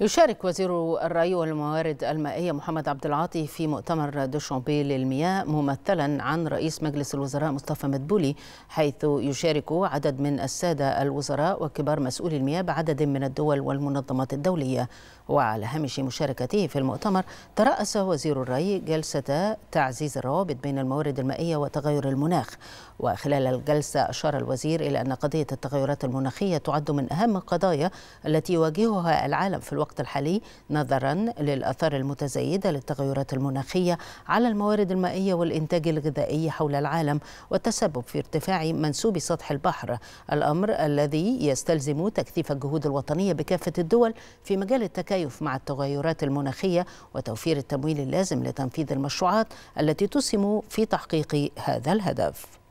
يشارك وزير الري والموارد المائية محمد عبد العاطي في مؤتمر دوشامبي للمياه ممثلا عن رئيس مجلس الوزراء مصطفى مدبولي حيث يشارك عدد من السادة الوزراء وكبار مسؤولي المياه بعدد من الدول والمنظمات الدولية وعلى هامش مشاركته في المؤتمر ترأس وزير الري جلسة تعزيز الروابط بين الموارد المائية وتغير المناخ وخلال الجلسة أشار الوزير إلى أن قضية التغيرات المناخية تعد من أهم القضايا التي يواجهها العالم في الوقت الوقت الحالي نظرا للآثار المتزايدة للتغيرات المناخية على الموارد المائية والإنتاج الغذائي حول العالم والتسبب في ارتفاع منسوب سطح البحر الأمر الذي يستلزم تكثيف الجهود الوطنية بكافة الدول في مجال التكيف مع التغيرات المناخية وتوفير التمويل اللازم لتنفيذ المشروعات التي تسهم في تحقيق هذا الهدف